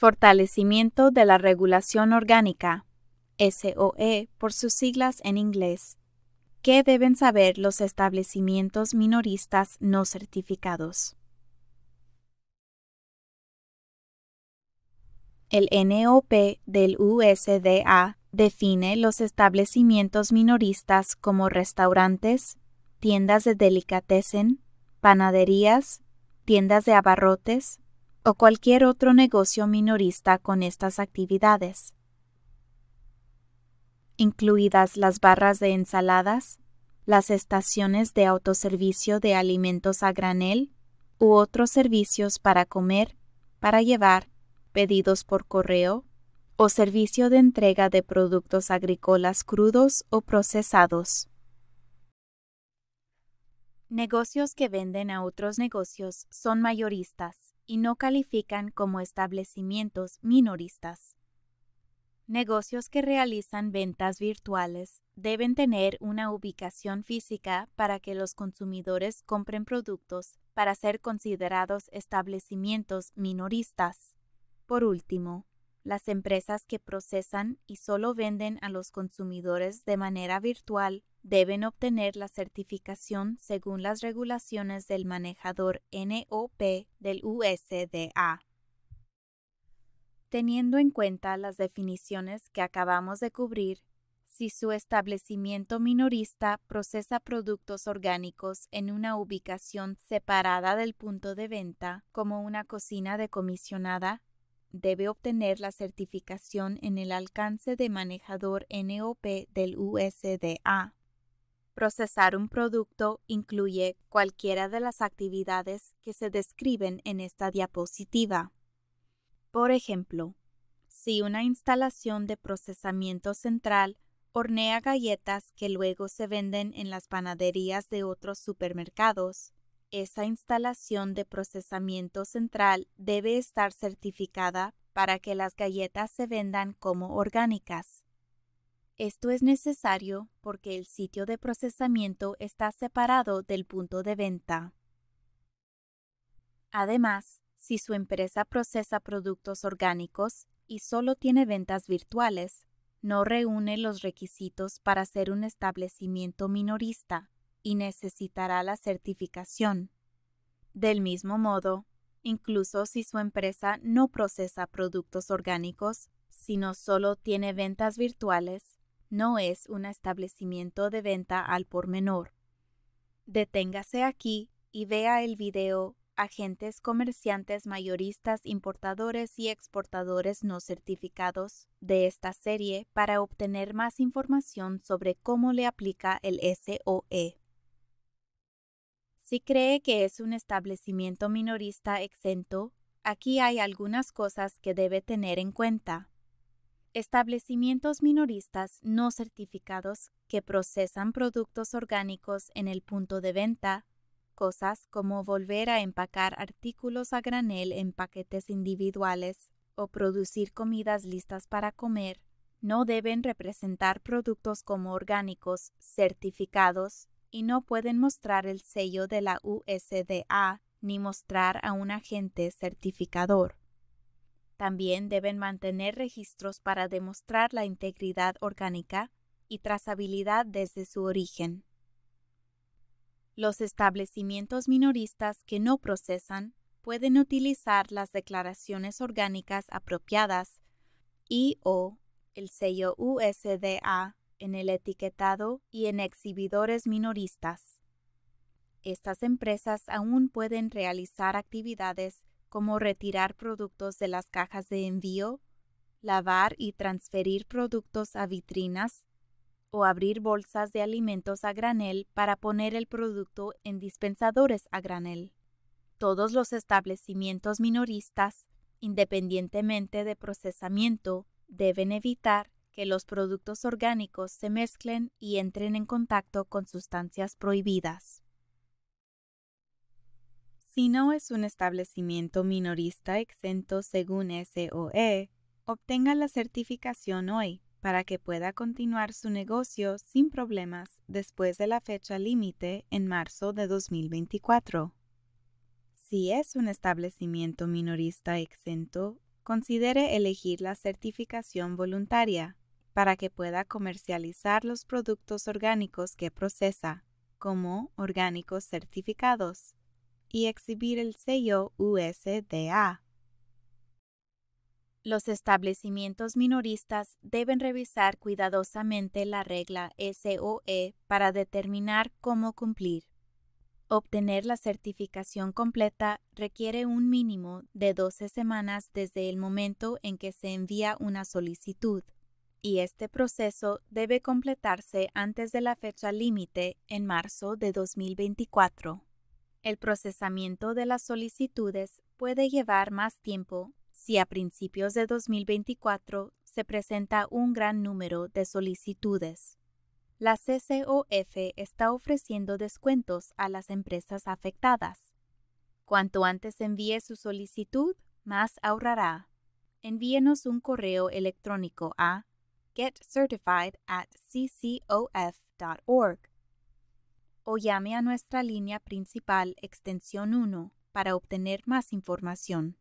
Fortalecimiento de la Regulación Orgánica, SOE por sus siglas en inglés. ¿Qué deben saber los establecimientos minoristas no certificados? El NOP del USDA define los establecimientos minoristas como restaurantes, tiendas de delicatessen, panaderías, tiendas de abarrotes, o cualquier otro negocio minorista con estas actividades, incluidas las barras de ensaladas, las estaciones de autoservicio de alimentos a granel u otros servicios para comer, para llevar, pedidos por correo o servicio de entrega de productos agrícolas crudos o procesados. Negocios que venden a otros negocios son mayoristas y no califican como establecimientos minoristas. Negocios que realizan ventas virtuales deben tener una ubicación física para que los consumidores compren productos para ser considerados establecimientos minoristas. Por último, las empresas que procesan y solo venden a los consumidores de manera virtual deben obtener la certificación según las regulaciones del manejador NOP del USDA. Teniendo en cuenta las definiciones que acabamos de cubrir, si su establecimiento minorista procesa productos orgánicos en una ubicación separada del punto de venta, como una cocina decomisionada, debe obtener la certificación en el alcance de manejador NOP del USDA. Procesar un producto incluye cualquiera de las actividades que se describen en esta diapositiva. Por ejemplo, si una instalación de procesamiento central hornea galletas que luego se venden en las panaderías de otros supermercados, esa instalación de procesamiento central debe estar certificada para que las galletas se vendan como orgánicas. Esto es necesario porque el sitio de procesamiento está separado del punto de venta. Además, si su empresa procesa productos orgánicos y solo tiene ventas virtuales, no reúne los requisitos para ser un establecimiento minorista y necesitará la certificación. Del mismo modo, incluso si su empresa no procesa productos orgánicos, sino solo tiene ventas virtuales, no es un establecimiento de venta al por menor. Deténgase aquí y vea el video Agentes comerciantes mayoristas importadores y exportadores no certificados de esta serie para obtener más información sobre cómo le aplica el SOE. Si cree que es un establecimiento minorista exento, aquí hay algunas cosas que debe tener en cuenta. Establecimientos minoristas no certificados que procesan productos orgánicos en el punto de venta, cosas como volver a empacar artículos a granel en paquetes individuales o producir comidas listas para comer, no deben representar productos como orgánicos certificados y no pueden mostrar el sello de la USDA ni mostrar a un agente certificador. También deben mantener registros para demostrar la integridad orgánica y trazabilidad desde su origen. Los establecimientos minoristas que no procesan pueden utilizar las declaraciones orgánicas apropiadas y o el sello USDA en el etiquetado y en exhibidores minoristas. Estas empresas aún pueden realizar actividades como retirar productos de las cajas de envío, lavar y transferir productos a vitrinas o abrir bolsas de alimentos a granel para poner el producto en dispensadores a granel. Todos los establecimientos minoristas, independientemente de procesamiento, deben evitar que los productos orgánicos se mezclen y entren en contacto con sustancias prohibidas. Si no es un establecimiento minorista exento según SOE, obtenga la certificación hoy para que pueda continuar su negocio sin problemas después de la fecha límite en marzo de 2024. Si es un establecimiento minorista exento, considere elegir la certificación voluntaria para que pueda comercializar los productos orgánicos que procesa, como orgánicos certificados, y exhibir el sello USDA. Los establecimientos minoristas deben revisar cuidadosamente la regla SOE para determinar cómo cumplir. Obtener la certificación completa requiere un mínimo de 12 semanas desde el momento en que se envía una solicitud y este proceso debe completarse antes de la fecha límite en marzo de 2024. El procesamiento de las solicitudes puede llevar más tiempo si a principios de 2024 se presenta un gran número de solicitudes. La CCOF está ofreciendo descuentos a las empresas afectadas. Cuanto antes envíe su solicitud, más ahorrará. Envíenos un correo electrónico a certified at ccof.org o llame a nuestra línea principal extensión 1 para obtener más información.